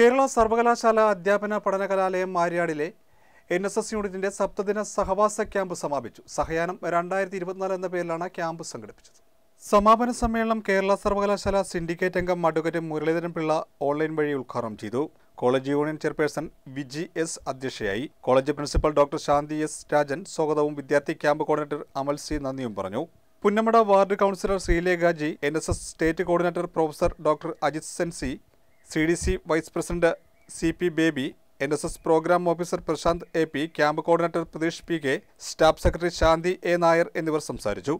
കേരള സർവകലാശാല അധ്യാപന പഠന കലാലയം മാര്യാടിലെ എൻ എസ് എസ് യൂണിറ്റിന്റെ സപ്തദിന സഹവാസ ക്യാമ്പ് സമാപിച്ചു സഹയാനം രണ്ടായിരത്തി ഇരുപത്തിനാല് എന്ന പേരിലാണ് ക്യാമ്പ് സംഘടിപ്പിച്ചത് സമാപന സമ്മേളനം കേരള സർവകലാശാല സിൻഡിക്കേറ്റ് അംഗം അഡ്വക്കേറ്റ് മുരളീധരൻ പിള്ള ഓൺലൈൻ വഴി ഉദ്ഘാടനം ചെയ്തു college union chairperson Viji S അധ്യക്ഷയായി college principal doctor Shanthi S Rajan സ്വാഗതവും വിദ്യാർത്ഥി ക്യാമ്പ് കോർഡിനേറ്റർ അമൽ സി നന്ദിയും പറഞ്ഞു Punnamada ward councillor Sreelekha G N S S state coordinator professor doctor Ajith Sensi C D C vice president C P Baby N S S programme officer Prasanth A P camp coordinator Prateesh P K staff secretary Shanthi A Nair എന്നിവർ സംസാരിച്ചു